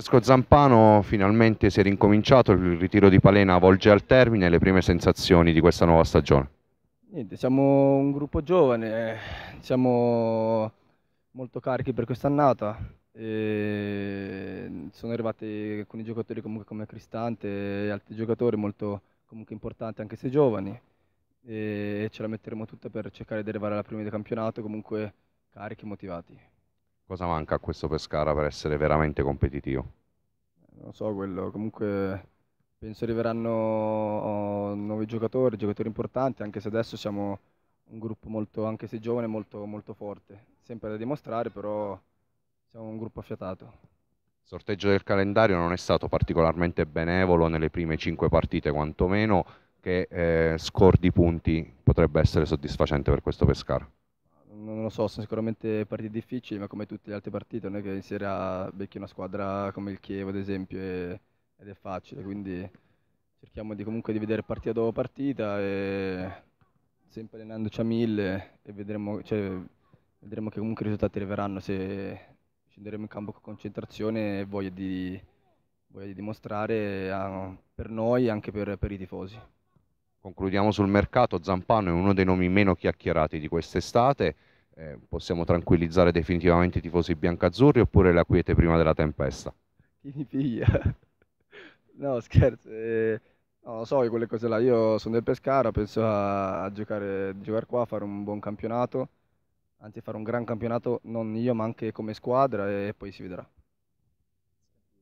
Francesco Zampano, finalmente si è rincominciato, il ritiro di Palena volge al termine, le prime sensazioni di questa nuova stagione? Niente, siamo un gruppo giovane, eh, siamo molto carichi per quest'annata, sono arrivati alcuni giocatori come Cristante e altri giocatori molto importanti anche se giovani e ce la metteremo tutta per cercare di arrivare alla prima di campionato comunque carichi e motivati. Cosa manca a questo Pescara per essere veramente competitivo? Non so quello, comunque penso arriveranno oh, nuovi giocatori, giocatori importanti, anche se adesso siamo un gruppo molto, anche se giovane, molto, molto forte. Sempre da dimostrare, però siamo un gruppo affiatato. Il sorteggio del calendario non è stato particolarmente benevolo nelle prime 5 partite quantomeno, che eh, scordi punti potrebbe essere soddisfacente per questo Pescara non so, sono sicuramente partite difficili, ma come tutte le altre partite, non è che in Serie A becchi una squadra come il Chievo, ad esempio, ed è facile, quindi cerchiamo di, comunque di vedere partita dopo partita e sempre allenandoci a mille e vedremo, cioè, vedremo che comunque i risultati arriveranno se scenderemo in campo con concentrazione e voglia di, voglia di dimostrare a, ah, per noi e anche per, per i tifosi. Concludiamo sul mercato, Zampano è uno dei nomi meno chiacchierati di quest'estate, eh, possiamo tranquillizzare definitivamente i tifosi biancazzurri oppure la quiete prima della tempesta? Chi mi piglia? No, scherzo. Eh, no, non so, quelle cose là. Io sono del Pescara, penso a, a giocare, giocare qua, a fare un buon campionato, anzi fare un gran campionato, non io ma anche come squadra e poi si vedrà.